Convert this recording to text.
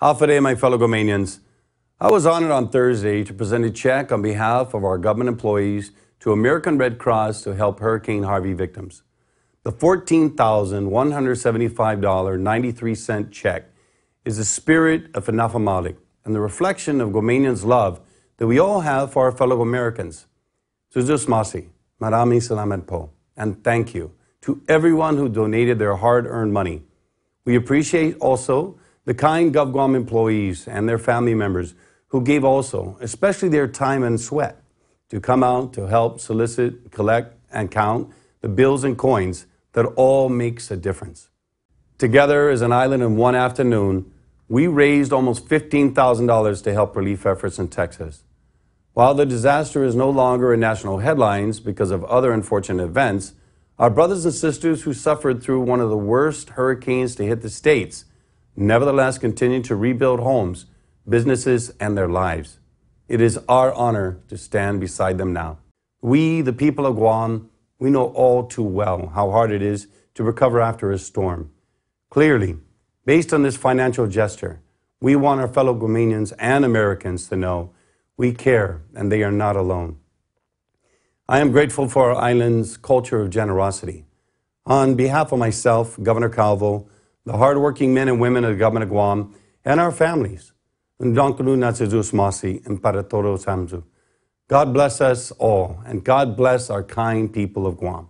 Half a day, my fellow Gomanians. I was honored on Thursday to present a check on behalf of our government employees to American Red Cross to help Hurricane Harvey victims. The $14,175.93 check is the spirit of Anafamalik and the reflection of Gomanians' love that we all have for our fellow Americans. Suzus Masi, Marami Salamat Po, and thank you to everyone who donated their hard earned money. We appreciate also the kind GovGuam employees and their family members who gave also, especially their time and sweat, to come out to help solicit, collect, and count the bills and coins that all makes a difference. Together as an island in one afternoon, we raised almost $15,000 to help relief efforts in Texas. While the disaster is no longer in national headlines because of other unfortunate events, our brothers and sisters who suffered through one of the worst hurricanes to hit the states nevertheless continue to rebuild homes, businesses, and their lives. It is our honor to stand beside them now. We, the people of Guam, we know all too well how hard it is to recover after a storm. Clearly, based on this financial gesture, we want our fellow Guamanians and Americans to know we care and they are not alone. I am grateful for our island's culture of generosity. On behalf of myself, Governor Calvo, the hardworking men and women of the government of Guam, and our families. God bless us all, and God bless our kind people of Guam.